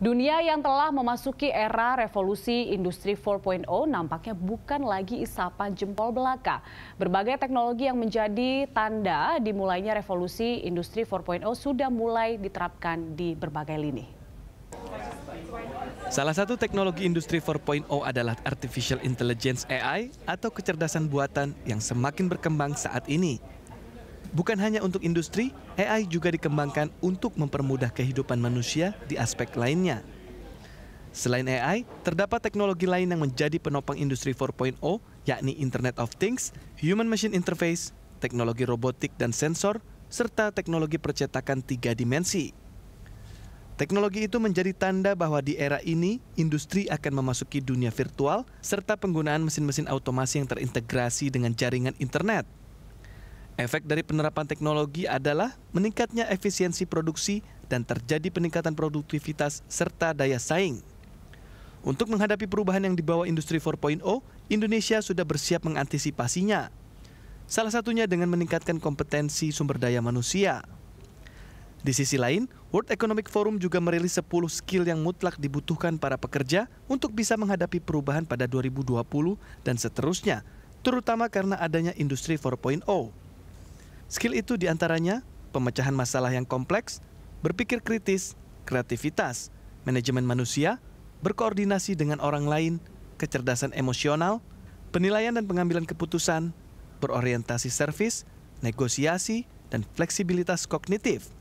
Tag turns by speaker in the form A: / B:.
A: Dunia yang telah memasuki era revolusi industri 4.0 nampaknya bukan lagi isapan jempol belaka. Berbagai teknologi yang menjadi tanda dimulainya revolusi industri 4.0 sudah mulai diterapkan di berbagai lini.
B: Salah satu teknologi industri 4.0 adalah artificial intelligence AI atau kecerdasan buatan yang semakin berkembang saat ini. Bukan hanya untuk industri, AI juga dikembangkan untuk mempermudah kehidupan manusia di aspek lainnya. Selain AI, terdapat teknologi lain yang menjadi penopang industri 4.0, yakni Internet of Things, Human Machine Interface, teknologi robotik dan sensor, serta teknologi percetakan tiga dimensi. Teknologi itu menjadi tanda bahwa di era ini, industri akan memasuki dunia virtual serta penggunaan mesin-mesin automasi yang terintegrasi dengan jaringan internet. Efek dari penerapan teknologi adalah meningkatnya efisiensi produksi dan terjadi peningkatan produktivitas serta daya saing. Untuk menghadapi perubahan yang dibawa industri 4.0, Indonesia sudah bersiap mengantisipasinya. Salah satunya dengan meningkatkan kompetensi sumber daya manusia. Di sisi lain, World Economic Forum juga merilis 10 skill yang mutlak dibutuhkan para pekerja untuk bisa menghadapi perubahan pada 2020 dan seterusnya, terutama karena adanya industri 4.0. Skill itu diantaranya pemecahan masalah yang kompleks, berpikir kritis, kreativitas, manajemen manusia, berkoordinasi dengan orang lain, kecerdasan emosional, penilaian dan pengambilan keputusan, berorientasi servis, negosiasi, dan fleksibilitas kognitif.